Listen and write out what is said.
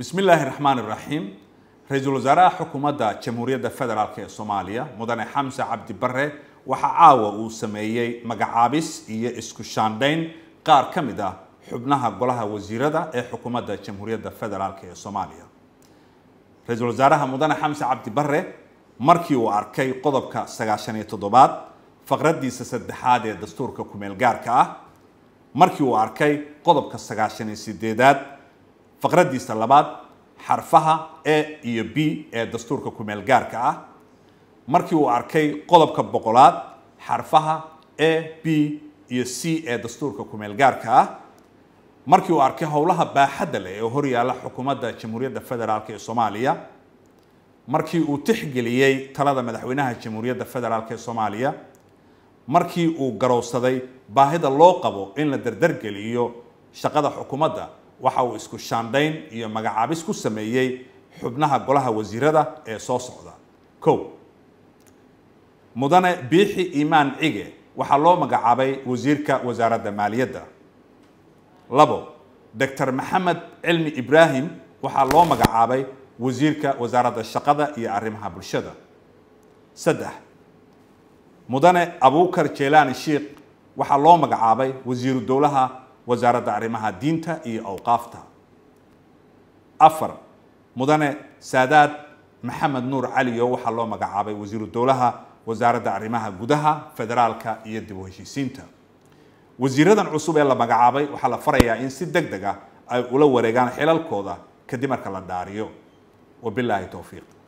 bismi illaahi raxmaan iraxiim ra-iisul wasaaraha xukuumadda jamhuuriyadda federaalk ee soomaaliya mudane xamse cabdi bare waxaa caawa uu sameeyey magacaabis iyo isku shaandhayn qaar ka mid ah xubnaha golaha wasiirada ee xukuumadda jamhuuriyadda federaalk ee soomaaliya ra-iisul wasaaraha mudane xamse cabdi bare markii uu arkay qodobka sagaashan iyo toddobaad faqraddiisa saddexaad ee dastuurka ku-meel gaarka ah markii uu arkay qodobka sagaashan iyo sideedaad faqradiisa labaad xarfaha a iyo b ee dastuurka kumeelgaarka ah markii uu arkay qodobka boqolaad xarfaha a b iyo c ee dastuurka kumeelgaarka ah markii uu arkay howlaha baaxadda leh ee horyaala xukuumadda jamhuuriyadda federaalk ee soomaaliya markii uu tixgeliyey talada madaxweynaha jamhuuriyadda federaalk ee soomaaliya markii uu garowsaday baahida loo qabo in la dardargeliyo shaqada xukuumadda waxa uu isku shaandhayn iyo magacaabis ku sameeyey xubnaha golaha wasiirada ee soo socda ko mudane biixi imaan cige waxaa loo magacaabay wasiirka wasaaradda maaliyadda labo doctor maxamed cilmi ibraahim waxaa loo magacaabay wasiirka wasaaradda shaqada iyo arrimaha bulshada saddex mudane abuukar jelaani shiikh waxaa loo magacaabay wasiiru dowlaha wasaaradda arrimaha diinta iyo awqaafta afar mudane saadaad maxamed nuur cali oo waxaa loo magacaabay wasiiru dowlaha wasaaradda arrimaha gudaha federaalka iyo dib u heshiisiinta wasiiradan cusub ee la magacaabay waxaa la farayaa in si deg deg ah ay ula wareegaan xilalkooda kadib marka la dhaariyo wabilaahi towfiiq